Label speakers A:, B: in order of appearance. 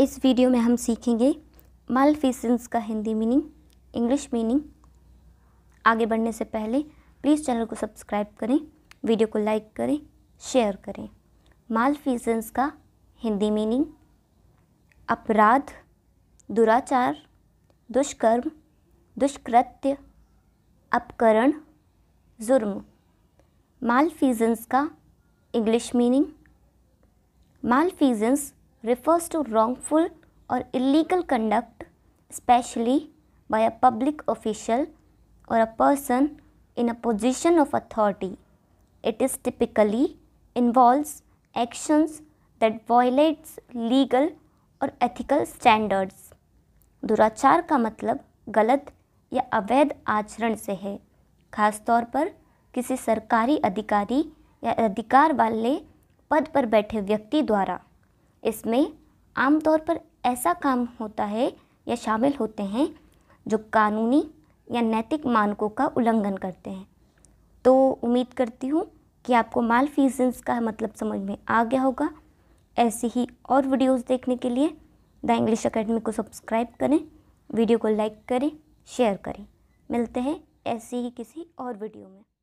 A: इस वीडियो में हम सीखेंगे मालफिसेंस का हिंदी मीनिंग इंग्लिश मीनिंग आगे बढ़ने से पहले प्लीज़ चैनल को सब्सक्राइब करें वीडियो को लाइक करें शेयर करें मालफिसेंस का हिंदी मीनिंग अपराध दुराचार दुष्कर्म दुष्कृत्य अपकरण जुर्म मालफीजेंस का English meaning malfeasance refers to wrongful or illegal conduct, especially by a public official or a person in a position of authority. It is typically involves actions that violates legal और ethical standards दुराचार का मतलब गलत या अवैध आचरण से है खासतौर पर किसी सरकारी अधिकारी या अधिकार वाले पद पर बैठे व्यक्ति द्वारा इसमें आमतौर पर ऐसा काम होता है या शामिल होते हैं जो कानूनी या नैतिक मानकों का उल्लंघन करते हैं तो उम्मीद करती हूँ कि आपको माल फीजेंस का मतलब समझ में आ गया होगा ऐसी ही और वीडियोस देखने के लिए द इंग्लिश अकेडमी को सब्सक्राइब करें वीडियो को लाइक करें शेयर करें मिलते हैं ऐसे ही किसी और वीडियो में